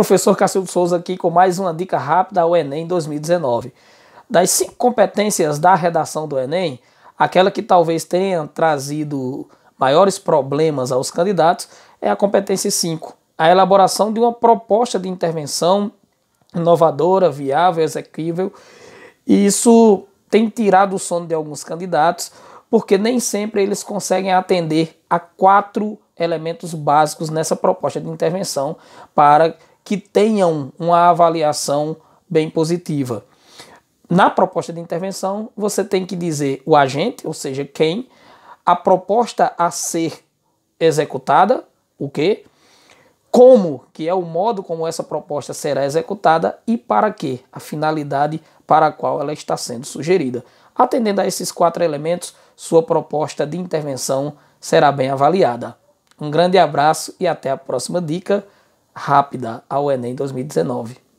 Professor Cacildo Souza aqui com mais uma dica rápida ao Enem 2019. Das cinco competências da redação do Enem, aquela que talvez tenha trazido maiores problemas aos candidatos é a competência 5, a elaboração de uma proposta de intervenção inovadora, viável, exequível. E isso tem tirado o sono de alguns candidatos, porque nem sempre eles conseguem atender a quatro elementos básicos nessa proposta de intervenção para que tenham uma avaliação bem positiva. Na proposta de intervenção, você tem que dizer o agente, ou seja, quem, a proposta a ser executada, o quê? Como, que é o modo como essa proposta será executada e para quê, a finalidade para a qual ela está sendo sugerida. Atendendo a esses quatro elementos, sua proposta de intervenção será bem avaliada. Um grande abraço e até a próxima dica rápida ao Enem 2019.